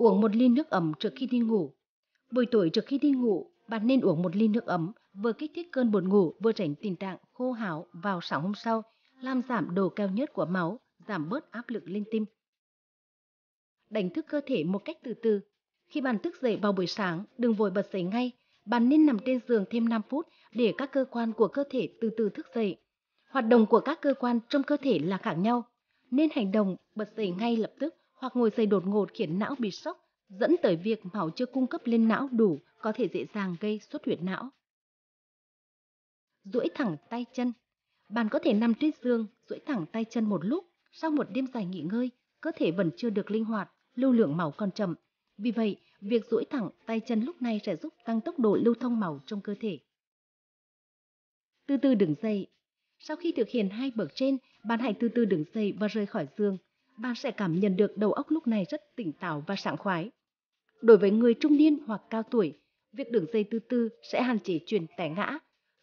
Uống một ly nước ấm trước khi đi ngủ. Buổi tối trước khi đi ngủ, bạn nên uống một ly nước ấm, vừa kích thích cơn buồn ngủ, vừa tránh tình trạng khô háo vào sáng hôm sau, làm giảm độ cao nhất của máu, giảm bớt áp lực lên tim. Đánh thức cơ thể một cách từ từ. Khi bạn thức dậy vào buổi sáng, đừng vội bật dậy ngay. Bạn nên nằm trên giường thêm 5 phút để các cơ quan của cơ thể từ từ thức dậy. Hoạt động của các cơ quan trong cơ thể là khác nhau, nên hành động bật dậy ngay lập tức hoặc ngồi dậy đột ngột khiến não bị sốc, dẫn tới việc máu chưa cung cấp lên não đủ có thể dễ dàng gây xuất huyết não. Duỗi thẳng tay chân Bạn có thể nằm trên giường, duỗi thẳng tay chân một lúc, sau một đêm dài nghỉ ngơi, cơ thể vẫn chưa được linh hoạt, lưu lượng máu còn chậm. Vì vậy, việc duỗi thẳng tay chân lúc này sẽ giúp tăng tốc độ lưu thông máu trong cơ thể. Từ từ đứng dậy Sau khi thực hiện hai bước trên, bạn hãy từ từ đứng dậy và rời khỏi giường, bạn sẽ cảm nhận được đầu óc lúc này rất tỉnh táo và sảng khoái. Đối với người trung niên hoặc cao tuổi, việc đường dây từ từ sẽ hạn chế chuyện té ngã.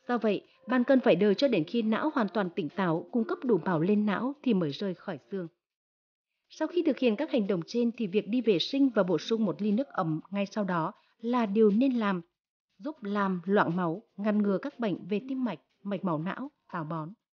Do vậy, bạn cần phải đợi cho đến khi não hoàn toàn tỉnh táo, cung cấp đủ bảo lên não thì mới rời khỏi giường. Sau khi thực hiện các hành động trên thì việc đi vệ sinh và bổ sung một ly nước ấm ngay sau đó là điều nên làm, giúp làm loãng máu, ngăn ngừa các bệnh về tim mạch, mạch máu não, táo bón.